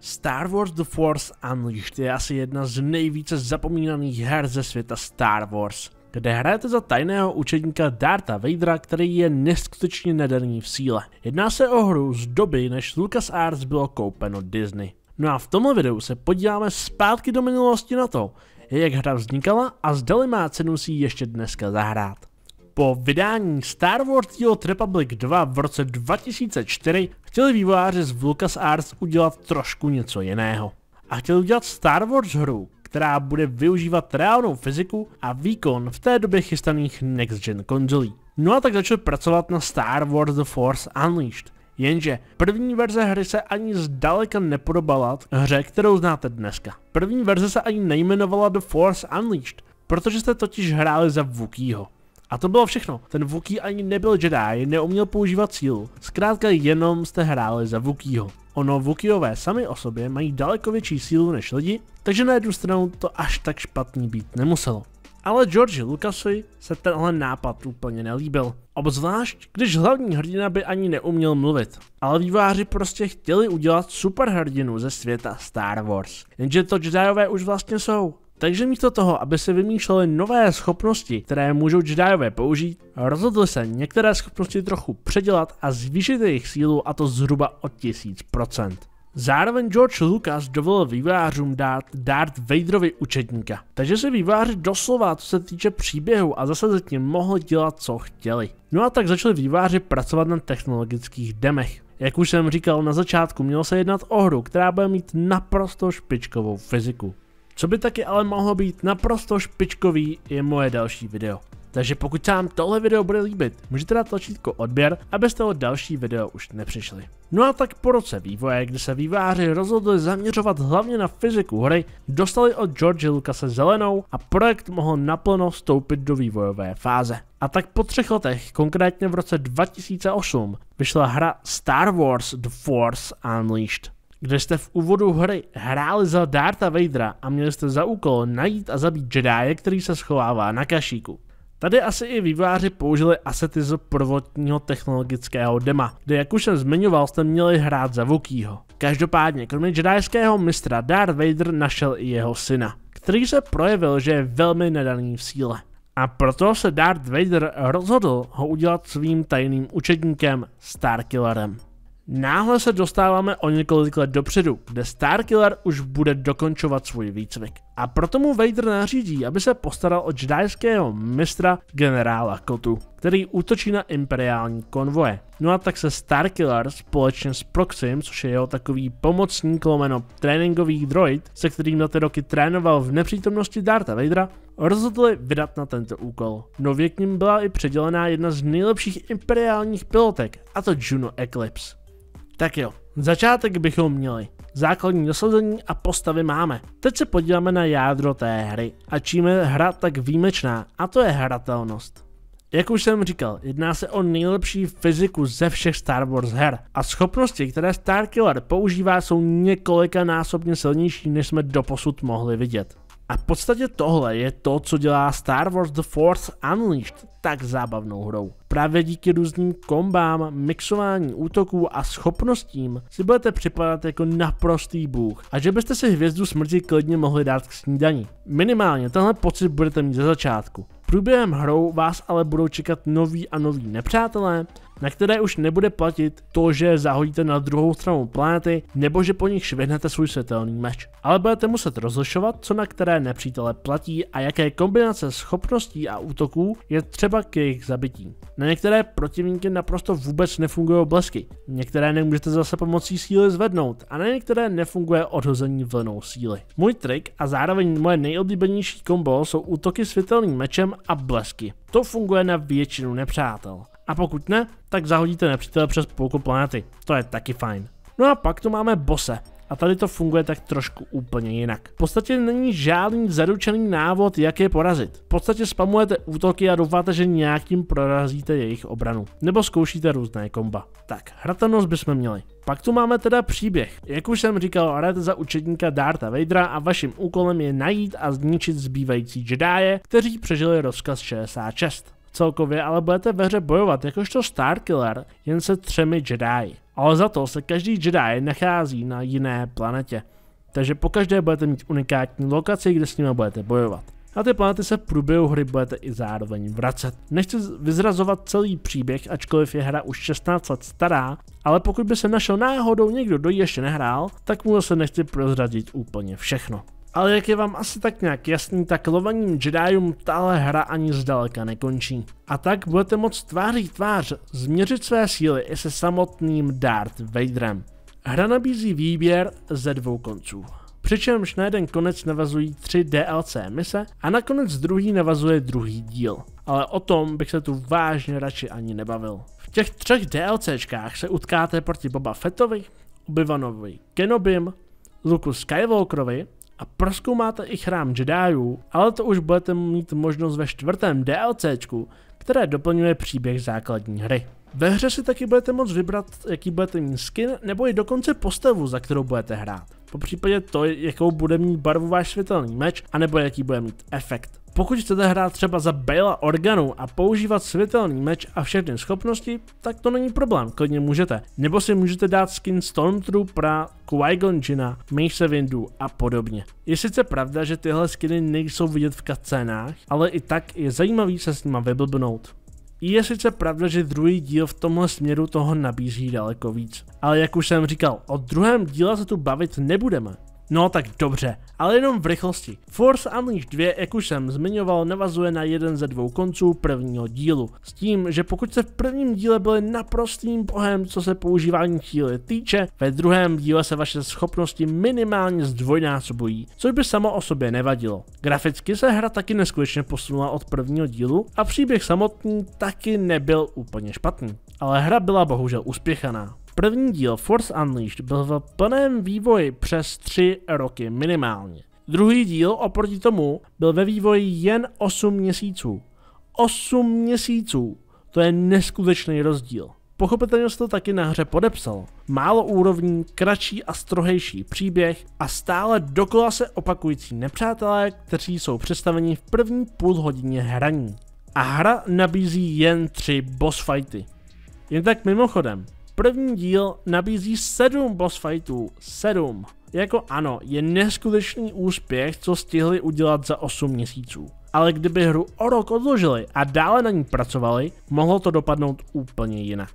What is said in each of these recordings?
Star Wars The Force Unleashed je asi jedna z nejvíce zapomínaných her ze světa Star Wars, kde hrajete za tajného učedníka Darta Vadera, který je neskutečně nederní v síle. Jedná se o hru z doby, než LucasArts bylo koupeno Disney. No a v tomhle videu se podíváme zpátky do minulosti na to, jak hra vznikala a zdali má cenu si ji ještě dneska zahrát. Po vydání Star Wars The Old Republic 2 v roce 2004 chtěli vývojáři z LucasArts udělat trošku něco jiného. A chtěli udělat Star Wars hru, která bude využívat reálnou fyziku a výkon v té době chystaných next gen konzolí. No a tak začali pracovat na Star Wars The Force Unleashed. Jenže první verze hry se ani zdaleka nepodobala hře, kterou znáte dneska. První verze se ani nejmenovala The Force Unleashed, protože jste totiž hráli za Wookieho. A to bylo všechno. Ten Vuký ani nebyl Jedi, neuměl používat sílu. Zkrátka jenom jste hráli za Vukýho. Ono Vukijové sami o sobě mají daleko větší sílu než lidi, takže na jednu stranu to až tak špatný být nemuselo. Ale George Lucasovi se tenhle nápad úplně nelíbil. Obzvlášť, když hlavní hrdina by ani neuměl mluvit. Ale výváři prostě chtěli udělat superhrdinu ze světa Star Wars. Jenže to Jediové už vlastně jsou. Takže místo toho, aby se vymýšleli nové schopnosti, které můžou Jediové použít, rozhodli se některé schopnosti trochu předělat a zvýšit jejich sílu a to zhruba o 1000%. Zároveň George Lucas dovolil vývářům dát Darth Vaderovi učetníka, takže se výváři doslova, co se týče příběhu a zase zatím ním mohli dělat, co chtěli. No a tak začali výváři pracovat na technologických demech. Jak už jsem říkal na začátku, mělo se jednat o hru, která bude mít naprosto špičkovou fyziku. Co by taky ale mohlo být naprosto špičkový je moje další video. Takže pokud se vám tohle video bude líbit, můžete dát tlačítko odběr, abyste o další video už nepřišli. No a tak po roce vývoje, kdy se výváři rozhodli zaměřovat hlavně na fyziku hry, dostali od George Lucase zelenou a projekt mohl naplno vstoupit do vývojové fáze. A tak po třech letech, konkrétně v roce 2008, vyšla hra Star Wars The Force Unleashed kde jste v úvodu hry hráli za Dartha Vadera a měli jste za úkol najít a zabít Jedi, který se schovává na kašíku. Tady asi i výváři použili asety z prvotního technologického dema, kde jak už jsem zmiňoval, jste měli hrát za Vukýho. Každopádně, kromě jedajského mistra, Darth Vader našel i jeho syna, který se projevil, že je velmi nedaný v síle. A proto se Darth Vader rozhodl ho udělat svým tajným učedníkem Starkillerem. Náhle se dostáváme o několik let dopředu, kde Starkiller už bude dokončovat svůj výcvik. A proto mu Vader nařídí, aby se postaral o džedajského mistra generála Kotu, který útočí na imperiální konvoje. No a tak se Starkiller společně s Proxim, což je jeho takový pomocník lomeno tréninkový droid, se kterým na ty roky trénoval v nepřítomnosti Darta Vadera, rozhodli vydat na tento úkol. Nově k ním byla i předělená jedna z nejlepších imperiálních pilotek, a to Juno Eclipse. Tak jo, začátek bychom měli. Základní dosazení a postavy máme. Teď se podíváme na jádro té hry a čím je hra tak výjimečná a to je hratelnost. Jak už jsem říkal, jedná se o nejlepší fyziku ze všech Star Wars her a schopnosti, které Starkiller používá jsou několikanásobně násobně silnější než jsme doposud mohli vidět. A v podstatě tohle je to, co dělá Star Wars The Force Unleashed tak zábavnou hrou. Právě díky různým kombám, mixování útoků a schopnostím si budete připadat jako naprostý bůh a že byste si hvězdu smrti klidně mohli dát k snídani. Minimálně tenhle pocit budete mít ze začátku. Průběhem hrou vás ale budou čekat noví a noví nepřátelé, na které už nebude platit to, že zahodíte na druhou stranu planety nebo že po nich švihnete svůj světelný meč. Ale budete muset rozlišovat, co na které nepřítele platí a jaké kombinace schopností a útoků je třeba k jejich zabití. Na některé protivníky naprosto vůbec nefungují blesky, některé nemůžete zase pomocí síly zvednout a na některé nefunguje odhození vlnou síly. Můj trik a zároveň moje nejoblíbenější kombo jsou útoky světelným mečem a blesky. To funguje na většinu nepřátel. A pokud ne, tak zahodíte nepřítele přes půlku planety. To je taky fajn. No a pak tu máme bose. A tady to funguje tak trošku úplně jinak. V podstatě není žádný zaručený návod, jak je porazit. V podstatě spamujete útoky a doufáte, že nějakým prorazíte jejich obranu. Nebo zkoušíte různé komba. Tak, hratelnost bychom měli. Pak tu máme teda příběh. Jak už jsem říkal, hrajete za učedníka Darta Vadera a vaším úkolem je najít a zničit zbývající Jedi, kteří přežili rozkaz 66. Celkově ale budete ve hře bojovat jakožto Starkiller jen se třemi Jedi, ale za to se každý Jedi nachází na jiné planetě. Takže po každé budete mít unikátní lokaci, kde s nimi budete bojovat. Na ty planety se v průběhu hry budete i zároveň vracet. Nechci vyzrazovat celý příběh, ačkoliv je hra už 16 let stará, ale pokud by se našel náhodou někdo, kdo ji ještě nehrál, tak mu se nechci prozradit úplně všechno. Ale jak je vám asi tak nějak jasný, tak lovaním Jediům tahle hra ani zdaleka nekončí. A tak budete moc tváří tvář změřit své síly i se samotným Darth Vaderem. Hra nabízí výběr ze dvou konců. Přičemž na jeden konec navazují tři DLC mise a nakonec druhý navazuje druhý díl. Ale o tom bych se tu vážně radši ani nebavil. V těch třech DLCčkách se utkáte proti Boba Fettovi, Obivanovi, Kenobim, Luku Skywalkerovi a proskoumáte i chrám Jediů, ale to už budete mít možnost ve čtvrtém DLCčku, které doplňuje příběh základní hry. Ve hře si taky budete moct vybrat, jaký budete mít skin, nebo i dokonce postavu, za kterou budete hrát. Po případě to, jakou bude mít barvu váš světelný meč, anebo jaký bude mít efekt. Pokud chcete hrát třeba za Bela Organu a používat světelný meč a všechny schopnosti, tak to není problém, klidně můžete. Nebo si můžete dát skin Stormtroopera, Qui-Gon Jina, Mace Windu a podobně. Je sice pravda, že tyhle skiny nejsou vidět v cutscénách, ale i tak je zajímavý se s nima vyblbnout. Je sice pravda, že druhý díl v tomhle směru toho nabízí daleko víc, ale jak už jsem říkal, o druhém díle se tu bavit nebudeme. No tak dobře, ale jenom v rychlosti. Force Unleashed 2, jak už jsem zmiňoval, navazuje na jeden ze dvou konců prvního dílu. S tím, že pokud se v prvním díle byli naprostým bohem, co se používání chvíli týče, ve druhém díle se vaše schopnosti minimálně zdvojnásobují, což by samo o sobě nevadilo. Graficky se hra taky neskutečně posunula od prvního dílu a příběh samotný taky nebyl úplně špatný. Ale hra byla bohužel uspěchaná. První díl Force Unleashed byl v plném vývoji přes 3 roky minimálně. Druhý díl oproti tomu byl ve vývoji jen 8 měsíců. 8 měsíců! To je neskutečný rozdíl. Pochopitelně se to taky na hře podepsal. Málo úrovní, kratší a strohejší příběh a stále dokola se opakující nepřátelé, kteří jsou představeni v první půl hodině hraní. A hra nabízí jen tři boss fighty. Jen tak mimochodem, První díl nabízí 7 boss fightů. 7. Jako ano, je neskutečný úspěch, co stihli udělat za 8 měsíců. Ale kdyby hru o rok odložili a dále na ní pracovali, mohlo to dopadnout úplně jinak.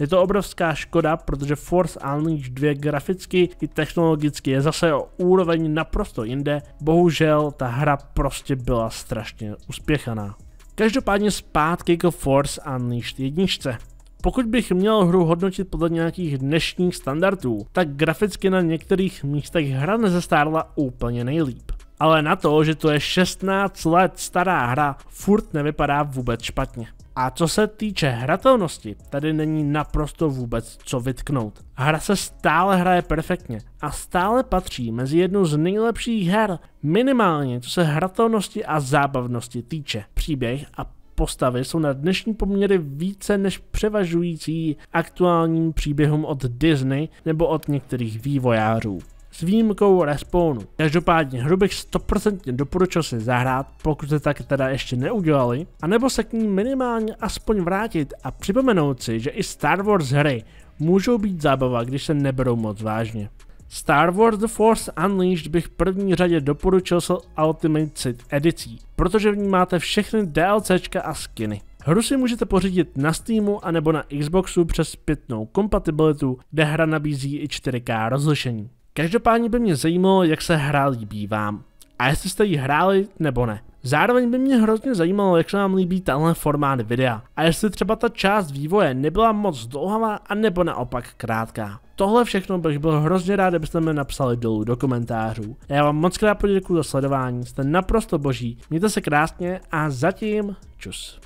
Je to obrovská škoda, protože Force Unleashed 2 graficky i technologicky je zase o úroveň naprosto jinde. Bohužel ta hra prostě byla strašně uspěchaná. Každopádně zpátky k Force Unleashed jedničce. Pokud bych měl hru hodnotit podle nějakých dnešních standardů, tak graficky na některých místech hra nezestárla úplně nejlíp. Ale na to, že to je 16 let stará hra, furt nevypadá vůbec špatně. A co se týče hratelnosti, tady není naprosto vůbec co vytknout. Hra se stále hraje perfektně a stále patří mezi jednu z nejlepších her, minimálně co se hratelnosti a zábavnosti týče. Příběh a postavy jsou na dnešní poměry více než převažující aktuálním příběhům od Disney nebo od některých vývojářů s výjimkou respawnu. Každopádně hru bych 100% doporučil si zahrát, pokud se tak teda ještě neudělali, anebo se k ní minimálně aspoň vrátit a připomenout si, že i Star Wars hry můžou být zábava, když se neberou moc vážně. Star Wars The Force Unleashed bych v první řadě doporučil s Ultimate Cit edicí, protože v ní máte všechny DLCčka a skiny. Hru si můžete pořídit na Steamu anebo na Xboxu přes zpětnou kompatibilitu, kde hra nabízí i 4K rozlišení. Každopádně by mě zajímalo, jak se hra líbí vám. A jestli jste ji hráli nebo ne. Zároveň by mě hrozně zajímalo, jak se vám líbí tenhle formát videa a jestli třeba ta část vývoje nebyla moc dlouhavá a nebo naopak krátká. Tohle všechno bych byl hrozně rád, kdybyste mi napsali dolů do komentářů. Já vám moc krát poděkuji za sledování, jste naprosto boží, mějte se krásně a zatím čus.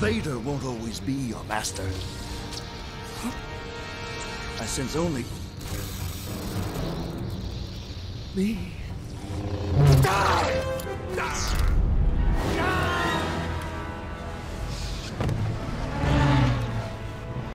Vader won't always be your master. I sense only... Me. Die!